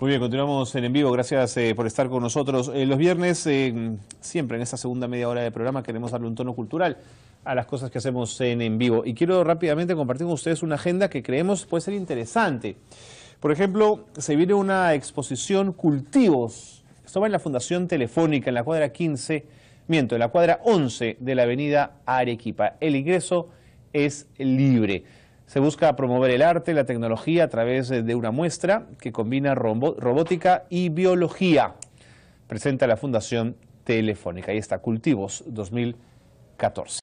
Muy bien, continuamos en en vivo. Gracias eh, por estar con nosotros. Eh, los viernes, eh, siempre en esta segunda media hora de programa, queremos darle un tono cultural a las cosas que hacemos en en vivo. Y quiero rápidamente compartir con ustedes una agenda que creemos puede ser interesante. Por ejemplo, se viene una exposición Cultivos. Esto va en la Fundación Telefónica, en la cuadra 15, miento, en la cuadra 11 de la avenida Arequipa. El ingreso es libre. Se busca promover el arte, y la tecnología a través eh, de una muestra que combina robótica y biología. Presenta la Fundación Telefónica. Ahí está, Cultivos 2014.